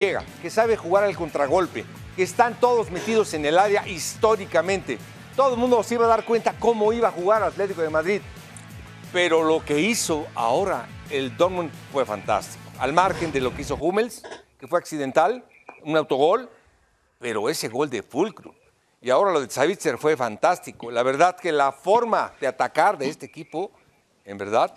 llega, que sabe jugar al contragolpe, que están todos metidos en el área históricamente. Todo el mundo se iba a dar cuenta cómo iba a jugar Atlético de Madrid. Pero lo que hizo ahora el Dortmund fue fantástico. Al margen de lo que hizo Hummels, que fue accidental, un autogol, pero ese gol de fulcro. Y ahora lo de Savitzer fue fantástico. La verdad que la forma de atacar de este equipo en verdad,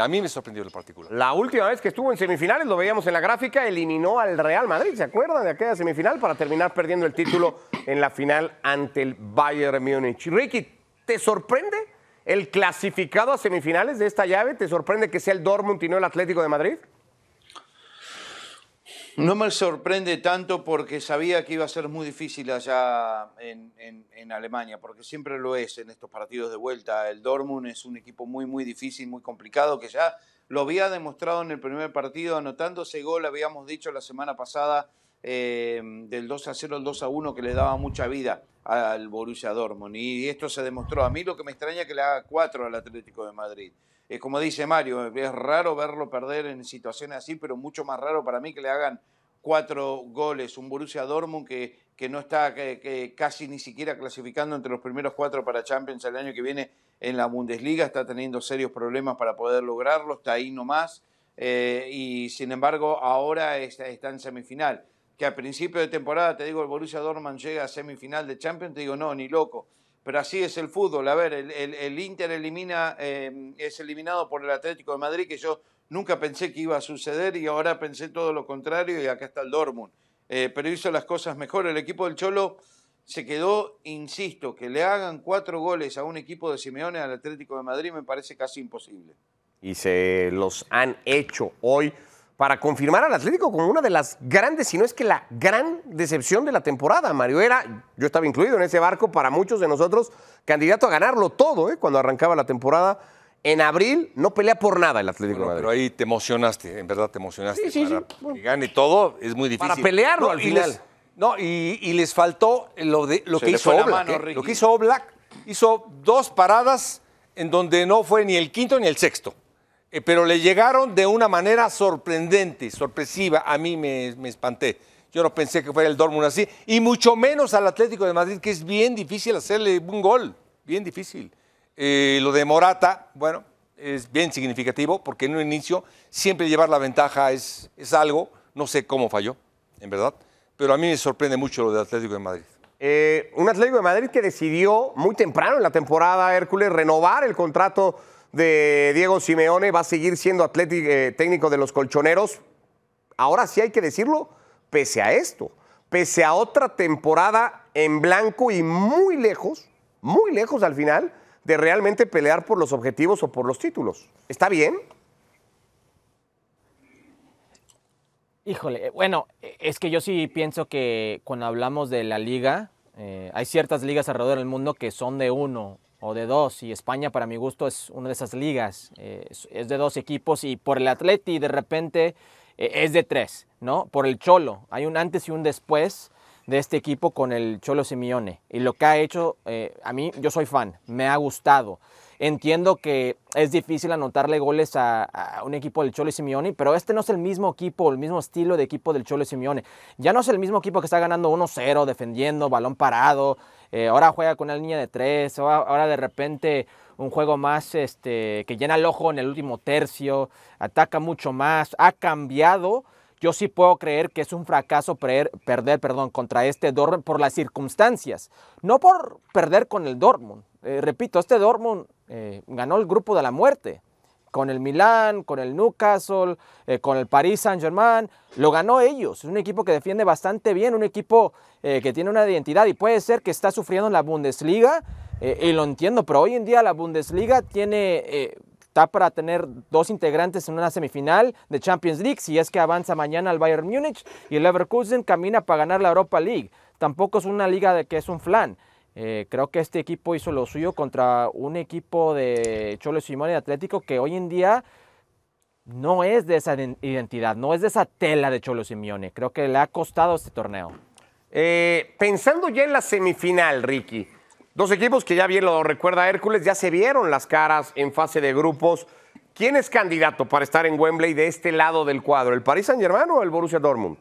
a mí me sorprendió el particular. La última vez que estuvo en semifinales, lo veíamos en la gráfica, eliminó al Real Madrid, ¿se acuerdan de aquella semifinal? Para terminar perdiendo el título en la final ante el Bayern Múnich. Ricky, ¿te sorprende el clasificado a semifinales de esta llave? ¿Te sorprende que sea el Dortmund y no el Atlético de Madrid? No me sorprende tanto porque sabía que iba a ser muy difícil allá en, Alemania, porque siempre lo es en estos partidos de vuelta. El Dortmund es un equipo muy, muy difícil, muy complicado, que ya lo había demostrado en el primer partido, anotando ese gol, habíamos dicho la semana pasada, eh, del 2 a 0 al 2 a 1, que le daba mucha vida al Borussia Dortmund. Y esto se demostró. A mí lo que me extraña es que le haga 4 al Atlético de Madrid. Eh, como dice Mario, es raro verlo perder en situaciones así, pero mucho más raro para mí que le hagan cuatro goles. Un Borussia Dortmund que, que no está casi ni siquiera clasificando entre los primeros cuatro para Champions el año que viene en la Bundesliga, está teniendo serios problemas para poder lograrlo, está ahí nomás. Eh, y sin embargo, ahora está, en semifinal. Que al principio de temporada, te digo, el Borussia Dortmund llega a semifinal de Champions, te digo, no, ni loco pero así es el fútbol. A ver, el, Inter elimina, em, es eliminado por el Atlético de Madrid, que yo nunca pensé que iba a suceder y ahora pensé todo lo contrario y acá está el Dortmund. Eh, pero hizo las cosas mejor. El equipo del Cholo se quedó, insisto, que le hagan cuatro goles a un equipo de Simeone al Atlético de Madrid me parece casi imposible. Y se los han hecho hoy para confirmar al Atlético con una de las grandes, si no es que la gran decepción de la temporada. Mario era, yo estaba incluido en ese barco, para muchos de nosotros, candidato a ganarlo todo ¿eh? cuando arrancaba la temporada. En abril no pelea por nada el Atlético Madrid. Pero ahí te emocionaste, en verdad te emocionaste. que gane todo es muy difícil. Para pelearlo al final. no, y, les faltó lo, de, que hizo Oblak. ¿eh? Lo que hizo Oblak, hizo dos paradas en donde no fue ni el quinto ni el sexto. Eh, pero le llegaron de una manera sorprendente, sorpresiva. A mí me, espanté. Yo no pensé que fuera el Dortmund así, y mucho menos al Atlético de Madrid, que es bien difícil hacerle un gol, bien difícil. Eh, lo de Morata, bueno, es bien significativo, porque en un inicio siempre llevar la ventaja es, es algo, no sé cómo falló, en verdad, pero a mí me sorprende mucho lo del Atlético de Madrid. Eh, un Atlético de Madrid que decidió muy temprano en la temporada, Hércules, renovar el contrato de Diego Simeone, va a seguir siendo eh, técnico de los colchoneros. Ahora sí hay que decirlo, pese a esto, pese a otra temporada en blanco y muy lejos, muy lejos al final, de realmente pelear por los objetivos o por los títulos. ¿Está bien? Híjole, bueno, es que yo sí pienso que cuando hablamos de la liga, eh, hay ciertas ligas alrededor del mundo que son de uno o de dos, y España para mi gusto es una de esas ligas, eh, es, de dos equipos y por el Atleti de repente eh, es de tres, ¿no? Por el Cholo, hay un antes y un después de este equipo con el Cholo Simeone y lo que ha hecho, eh, a mí yo soy fan, me ha gustado. Entiendo que es difícil anotarle goles a, un equipo del Cholo Simeone, pero este no es el mismo equipo, el mismo estilo de equipo del Cholo Simeone. Ya no es el mismo equipo que está ganando 1-0, defendiendo, balón parado, eh, ahora juega con una línea de 3, ahora, de repente un juego más este, que llena el ojo en el último tercio, ataca mucho más, ha cambiado. Yo sí puedo creer que es un fracaso perder perdón, contra este Dortmund por las circunstancias, no por perder con el Dortmund. Eh, repito, este Dortmund eh, ganó el grupo de la muerte. Con el Milán, con el Newcastle, eh, con el Paris Saint-Germain, lo ganó ellos. Es un equipo que defiende bastante bien, un equipo eh, que tiene una identidad y puede ser que está sufriendo en la Bundesliga, y lo entiendo, pero hoy en día la Bundesliga tiene está para tener dos integrantes en una semifinal de Champions League, si es que avanza mañana al Bayern Múnich y el Leverkusen camina para ganar la Europa League. Tampoco es una liga de que es un flan. Eh, creo que este equipo hizo lo suyo contra un equipo de Cholo Simón y Atlético que hoy en día no es de esa identidad, no es de esa tela de Cholo Simeone. Creo que le ha costado este torneo. Eh, pensando ya en la semifinal, Ricky, dos equipos que ya bien lo recuerda Hércules, ya se vieron las caras en fase de grupos. ¿Quién es candidato para estar en Wembley de este lado del cuadro? ¿El Paris Saint-Germain o el Borussia Dortmund?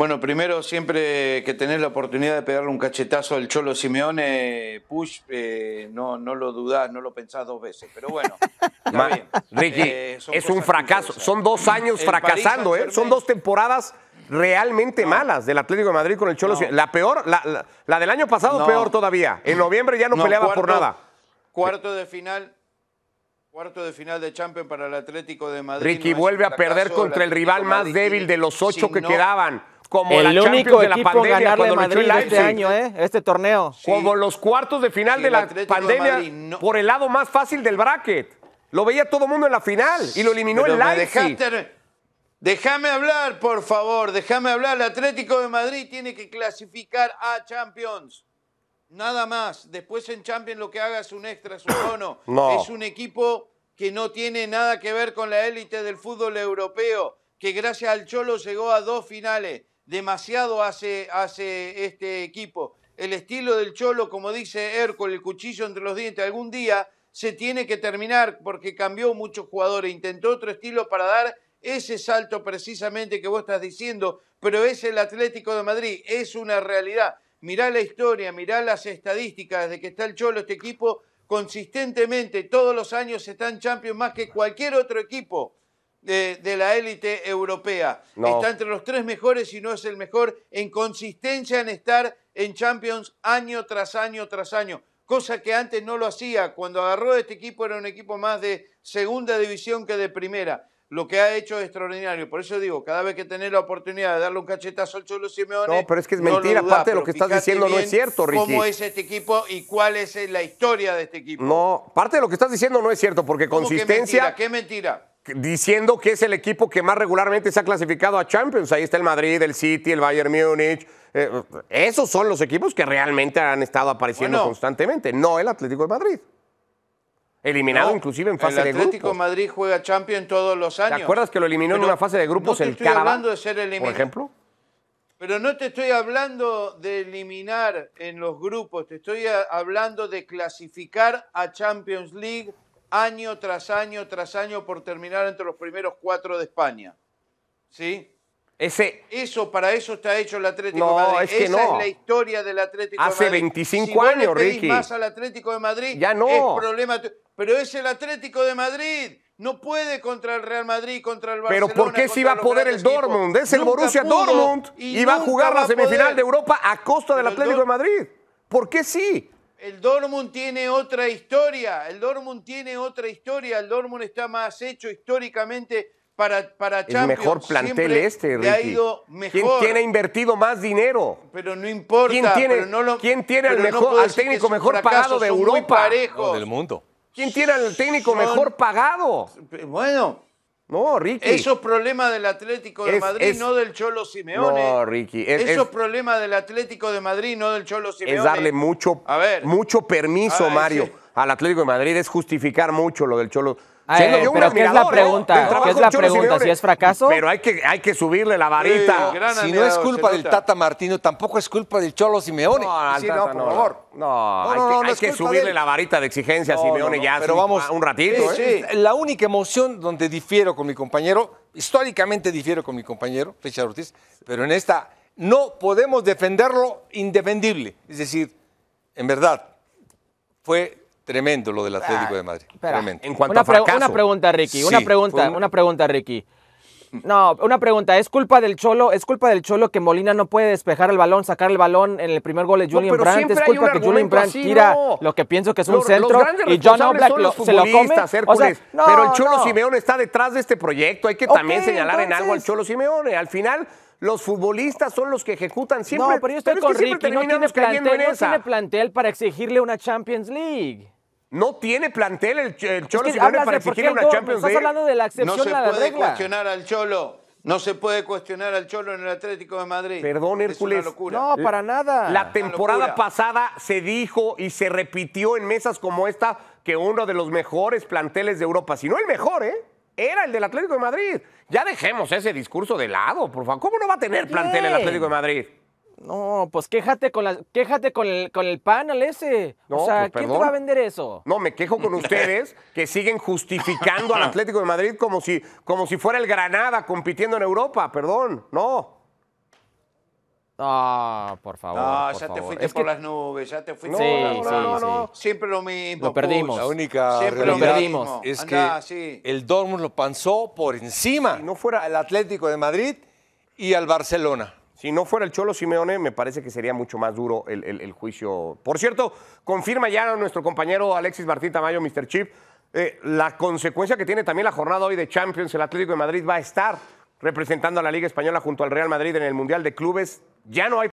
Bueno, primero siempre que tenés la oportunidad de pegarle un cachetazo al Cholo Simeone, Push, eh, no, no lo dudás, no lo pensás dos veces. Pero bueno, bien. Ricky, eh, es un fracaso. Son dos años fracasando, ¿eh? Son dos temporadas realmente malas del Atlético de Madrid con el Cholo. Simeone. La peor, la, del año pasado, peor todavía. En noviembre ya no, peleaba por nada. Cuarto de final, Cuarto de final de Champions para el Atlético de Madrid. Ricky vuelve a perder contra el rival más débil de los ocho que quedaban. Como el único de la pandemia, a Madrid este año, ¿eh? este torneo. Como los cuartos de final de la pandemia, por el lado más fácil del bracket. Lo veía todo el mundo en la final y lo eliminó el Leipzig. Déjame hablar, por favor, déjame hablar. El Atlético de Madrid tiene que clasificar a Champions. Nada más. Después en Champions lo que haga es un extra, es bono. Es un equipo que no tiene nada que ver con la élite del fútbol europeo, que gracias al Cholo llegó a dos finales demasiado hace, hace este equipo. El estilo del Cholo, como dice Hércules, el cuchillo entre los dientes, algún día se tiene que terminar porque cambió muchos jugadores, intentó otro estilo para dar ese salto precisamente que vos estás diciendo, pero es el Atlético de Madrid, es una realidad. Mirá la historia, mirá las estadísticas de que está el Cholo, este equipo consistentemente todos los años están en Champions más que cualquier otro equipo de, la élite europea. Está entre los tres mejores y no es el mejor en consistencia en estar en Champions año tras año tras año. Cosa que antes no lo hacía. Cuando agarró este equipo era un equipo más de segunda división que de primera lo que ha hecho es extraordinario. Por eso digo, cada vez que tener la oportunidad de darle un cachetazo al Cholo Simeone. No, pero es que es mentira. Parte de lo que estás diciendo no es cierto, Ricky. ¿Cómo es este equipo y cuál es la historia de este equipo? No, parte de lo que estás diciendo no es cierto, porque consistencia. ¿Qué mentira? diciendo que es el equipo que más regularmente se ha clasificado a Champions. Ahí está el Madrid, el City, el Bayern Múnich. Eh, esos son los equipos que realmente han estado apareciendo constantemente, no el Atlético de Madrid. Eliminado inclusive en fase de grupos. El Atlético de Madrid juega Champions todos los años. ¿Te acuerdas que lo eliminó en una fase de grupos el hablando de ser eliminado. Por ejemplo. Pero no te estoy hablando de eliminar en los grupos, te estoy eh, hablando de clasificar a Champions League año tras año tras año por terminar entre los primeros cuatro de España. ¿Sí? Ese... Eso, para eso está hecho el Atlético de Madrid. Es que Esa es la historia del Atlético de Madrid. Hace 25 años, le Ricky. más al Atlético de Madrid, ya no. es problema. Pero es el Atlético de Madrid. No puede contra el Real Madrid, contra el Barcelona. Pero ¿por qué si va a poder el Dortmund? Es el Borussia Dortmund y, va a jugar la semifinal de Europa a costa del Atlético de Madrid. ¿Por qué sí? el Dortmund tiene otra historia, el Dortmund tiene otra historia, el Dortmund está más hecho históricamente para, para Champions. El mejor plantel este, Ricky. Ha ¿Quién, invertido más dinero? Pero no importa. ¿Quién tiene, el al técnico mejor pagado de Europa? parejo del mundo. ¿Quién tiene al técnico mejor pagado? Bueno, no, Ricky. Esos problemas del Atlético de Madrid, no del Cholo Simeone. No, Ricky. Esos problemas del Atlético de Madrid, no del Cholo Simeone. Es darle mucho, mucho permiso, ah, Mario, al Atlético de Madrid. Es justificar mucho lo del Cholo. Ah, eh, pero ¿qué es la ¿eh? pregunta? pregunta? ¿Si es fracaso? Pero hay que, hay que subirle la varita. si no es culpa del Tata Martino, tampoco es culpa del Cholo Simeone. No, no no. No, hay que, subirle la varita de exigencia a Simeone ya pero vamos, un ratito. ¿eh? La única emoción donde difiero con mi compañero, históricamente difiero con mi compañero, Richard Ortiz, pero en esta no podemos defenderlo indefendible. Es decir, en verdad, fue Tremendo lo del Atlético de ah, Madrid. Tremendo. En cuanto una, a una pregunta, Ricky. una pregunta, una pregunta, Ricky. No, una pregunta. ¿Es culpa del Cholo? ¿Es culpa del Cholo que Molina no puede despejar el balón, sacar el balón en el primer gol de Julian Brandt? ¿Es culpa que Julian Brandt tira lo que pienso que es un centro y John Oblak se lo come? pero el Cholo Simeone está detrás de este proyecto. Hay que también señalar en algo al Cholo Simeone. Al final los futbolistas son los que ejecutan siempre. No, pero yo estoy con es que Ricky, no tiene, plantel, no tiene plantel para exigirle una Champions League. No tiene plantel el, Cholo para exigir una Champions League. no se puede cuestionar al Cholo. No se puede cuestionar al Cholo en el Atlético de Madrid. Perdón, Hércules. No, para nada. La temporada pasada se dijo y se repitió en mesas como esta que uno de los mejores planteles de Europa, si no el mejor, ¿eh? Era el del Atlético de Madrid. Ya dejemos ese discurso de lado, por favor. ¿Cómo no va a tener plantel el Atlético de Madrid? No, pues quéjate con, la, quéjate con, el, con el panel ese. o sea, pues ¿quién te va a vender eso? No, me quejo con ustedes que siguen justificando al Atlético de Madrid como si, como si fuera el Granada compitiendo en Europa. Perdón, no. Ah, por favor. No, ya te fuiste por las nubes, ya te fuiste por las nubes. No, no, sí. Siempre lo mismo. Lo perdimos. La única Siempre lo perdimos. es que el Dortmund lo panzó por encima. Si no fuera el Atlético de Madrid y al Barcelona. Si no fuera el Cholo Simeone, me parece que sería mucho más duro el, juicio. Por cierto, confirma ya nuestro compañero Alexis Martín Tamayo, Mr. Chip, eh, la consecuencia que tiene también la jornada hoy de Champions. El Atlético de Madrid va a estar representando a la Liga Española junto al Real Madrid en el Mundial de Clubes. Ya no hay